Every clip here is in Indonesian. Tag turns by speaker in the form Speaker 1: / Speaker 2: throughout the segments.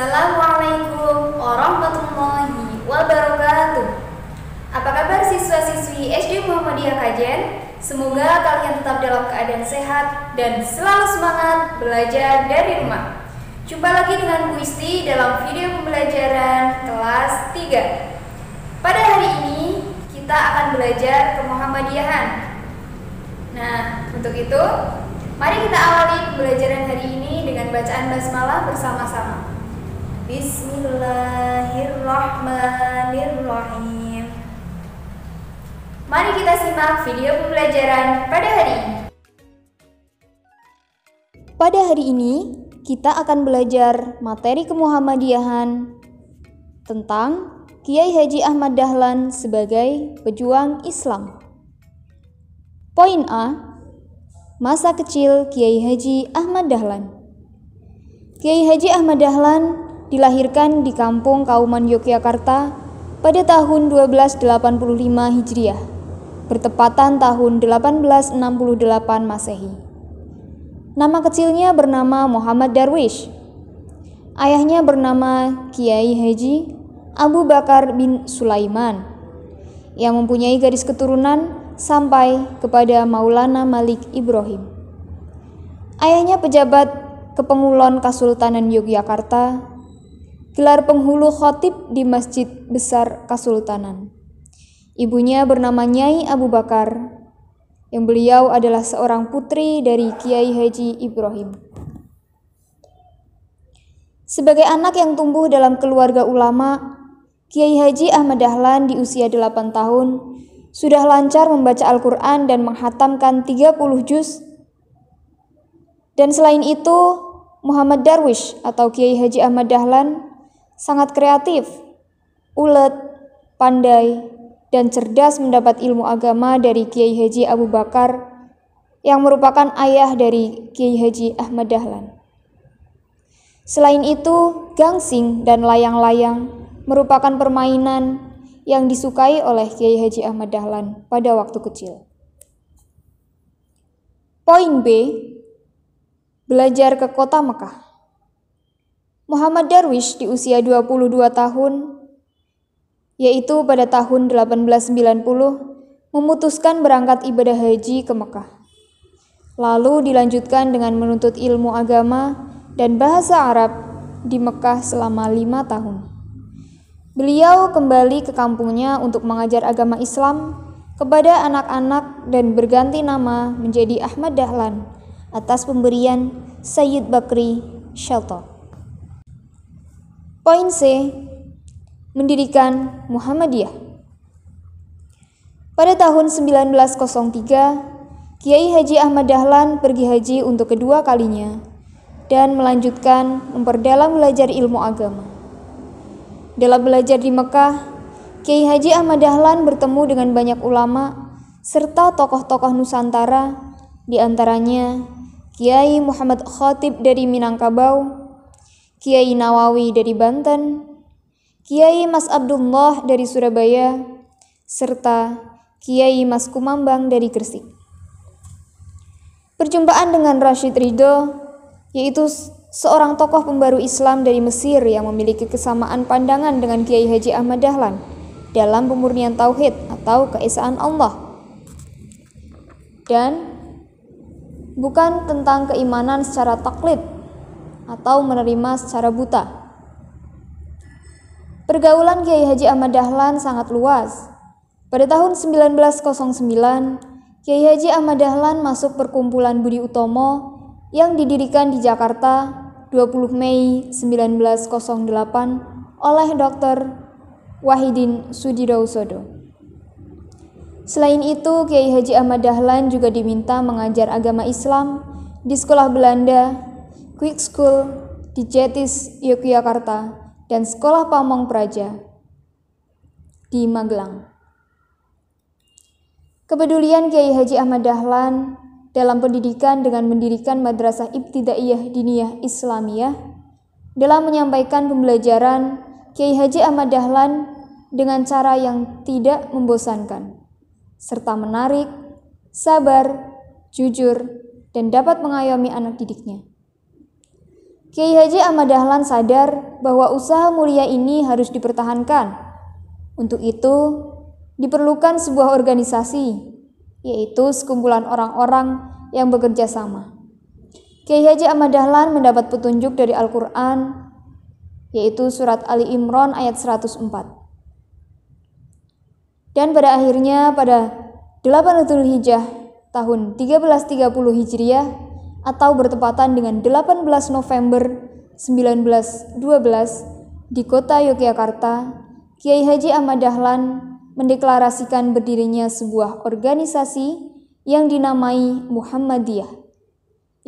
Speaker 1: Assalamualaikum warahmatullahi wabarakatuh. Apa kabar siswa-siswi SD Muhammadiyah Kajen? Semoga kalian tetap dalam keadaan sehat dan selalu semangat belajar dari rumah. Jumpa lagi dengan Bu Isti dalam video pembelajaran kelas 3. Pada hari ini kita akan belajar ke Muhammadiyahan. Nah, untuk itu
Speaker 2: mari kita awali
Speaker 1: pembelajaran hari ini dengan bacaan basmalah bersama-sama. Bismillahirrahmanirrahim Mari kita simak video pembelajaran pada hari ini Pada hari ini, kita akan belajar materi kemuhammadiyahan tentang Kiai Haji Ahmad Dahlan sebagai pejuang Islam. Poin A Masa kecil Kiai Haji Ahmad Dahlan Kiai Haji Ahmad Dahlan dilahirkan di kampung Kauman Yogyakarta pada tahun 1285 Hijriah, bertepatan tahun 1868 Masehi. Nama kecilnya bernama Muhammad Darwish. Ayahnya bernama Kiai Haji Abu Bakar bin Sulaiman yang mempunyai garis keturunan sampai kepada Maulana Malik Ibrahim. Ayahnya pejabat Kepengulon Kasultanan Yogyakarta gelar penghulu khotib di Masjid Besar Kasultanan. Ibunya bernama Nyai Abu Bakar, yang beliau adalah seorang putri dari Kiai Haji Ibrahim. Sebagai anak yang tumbuh dalam keluarga ulama, Kiai Haji Ahmad Dahlan di usia 8 tahun sudah lancar membaca Al-Quran dan menghatamkan 30 juz. Dan selain itu, Muhammad Darwish atau Kiai Haji Ahmad Dahlan sangat kreatif, ulet, pandai, dan cerdas mendapat ilmu agama dari Kiai Haji Abu Bakar yang merupakan ayah dari Kiai Haji Ahmad Dahlan. Selain itu, gangsing dan layang-layang merupakan permainan yang disukai oleh Kiai Haji Ahmad Dahlan pada waktu kecil. Poin B, belajar ke kota Mekah. Muhammad Darwish di usia 22 tahun, yaitu pada tahun 1890, memutuskan berangkat ibadah haji ke Mekah. Lalu dilanjutkan dengan menuntut ilmu agama dan bahasa Arab di Mekah selama lima tahun. Beliau kembali ke kampungnya untuk mengajar agama Islam kepada anak-anak dan berganti nama menjadi Ahmad Dahlan atas pemberian Sayyid Bakri Shelton. Poin C. Mendirikan Muhammadiyah. Pada tahun 1903, Kiai Haji Ahmad Dahlan pergi haji untuk kedua kalinya dan melanjutkan memperdalam belajar ilmu agama. Dalam belajar di Mekah, Kiai Haji Ahmad Dahlan bertemu dengan banyak ulama serta tokoh-tokoh Nusantara, di antaranya Kiai Muhammad Khatib dari Minangkabau, Kiai Nawawi dari Banten, Kiai Mas Abdullah dari Surabaya, serta Kiai Mas Kumambang dari Gresik. Perjumpaan dengan Rashid Ridho, yaitu seorang tokoh pembaru Islam dari Mesir yang memiliki kesamaan pandangan dengan Kiai Haji Ahmad Dahlan dalam pemurnian tauhid atau keesaan Allah. Dan bukan tentang keimanan secara taklid atau menerima secara buta. Pergaulan Kiai Haji Ahmad Dahlan sangat luas. Pada tahun 1909, Kiai Haji Ahmad Dahlan masuk perkumpulan Budi Utomo yang didirikan di Jakarta 20 Mei 1908 oleh Dr. Wahidin Sudirohusodo. Selain itu, Kiai Haji Ahmad Dahlan juga diminta mengajar agama Islam di sekolah Belanda Quick School di Jetis, Yogyakarta, dan Sekolah Pamong Praja di Magelang. Kepedulian Kiai Haji Ahmad Dahlan dalam pendidikan dengan mendirikan Madrasah Ibtidaiyah Diniyah Islamiyah dalam menyampaikan pembelajaran Kiai Haji Ahmad Dahlan dengan cara yang tidak membosankan, serta menarik, sabar, jujur, dan dapat mengayomi anak didiknya. Kiai Haji Ahmad Dahlan sadar bahwa usaha mulia ini harus dipertahankan. Untuk itu, diperlukan sebuah organisasi, yaitu sekumpulan orang-orang yang bekerja sama. Kiai Haji Ahmad Dahlan mendapat petunjuk dari Al-Quran, yaitu surat Ali Imran ayat 104. Dan pada akhirnya pada 8 Dhul Hijjah tahun 1330 Hijriah, atau bertepatan dengan 18 November 1912 di kota Yogyakarta, Kiai Haji Ahmad Dahlan mendeklarasikan berdirinya sebuah organisasi yang dinamai Muhammadiyah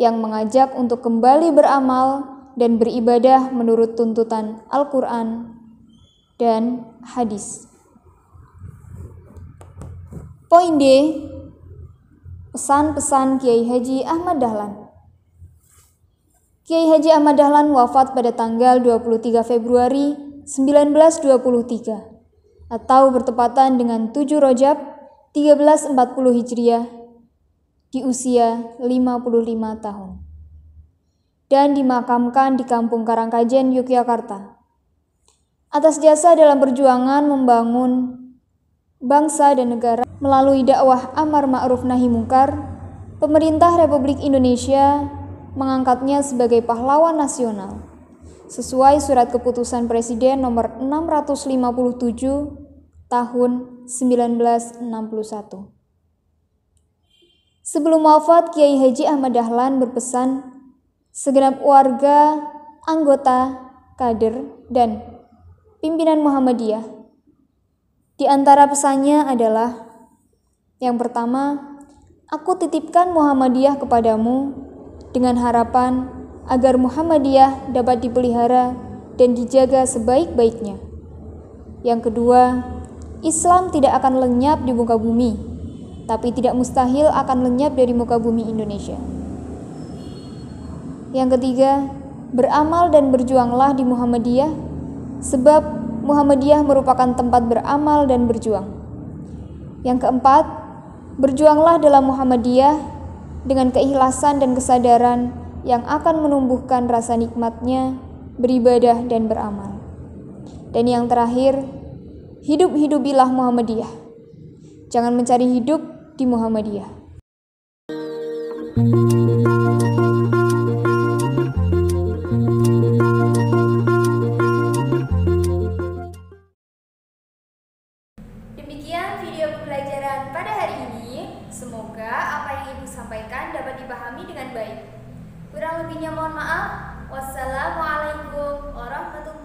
Speaker 1: yang mengajak untuk kembali beramal dan beribadah menurut tuntutan Al-Qur'an dan hadis. Poin D, pesan-pesan Kiai Haji Ahmad Dahlan. Kiai Haji Ahmad Dahlan wafat pada tanggal 23 Februari 1923 atau bertepatan dengan 7 Rojab 1340 Hijriah di usia 55 tahun dan dimakamkan di Kampung Karangkajen, Yogyakarta. Atas jasa dalam perjuangan membangun bangsa dan negara melalui dakwah amar ma'ruf nahi mungkar, pemerintah Republik Indonesia mengangkatnya sebagai pahlawan nasional. Sesuai surat keputusan Presiden nomor 657 tahun 1961. Sebelum wafat, Kiai Haji Ahmad Dahlan berpesan, segenap warga, anggota, kader, dan pimpinan Muhammadiyah. Di antara pesannya adalah, yang pertama, aku titipkan Muhammadiyah kepadamu dengan harapan agar Muhammadiyah dapat dipelihara dan dijaga sebaik-baiknya. Yang kedua, Islam tidak akan lenyap di muka bumi, tapi tidak mustahil akan lenyap dari muka bumi Indonesia. Yang ketiga, beramal dan berjuanglah di Muhammadiyah, sebab Muhammadiyah merupakan tempat beramal dan berjuang. Yang keempat, berjuanglah dalam Muhammadiyah dengan keikhlasan dan kesadaran yang akan menumbuhkan rasa nikmatnya beribadah dan beramal. Dan yang terakhir, hidup-hidupilah Muhammadiyah. Jangan mencari hidup di Muhammadiyah. Demikian video pembelajaran pada hari Semoga apa yang Ibu sampaikan dapat dipahami dengan baik. Kurang lebihnya mohon maaf. Wassalamualaikum warahmatullahi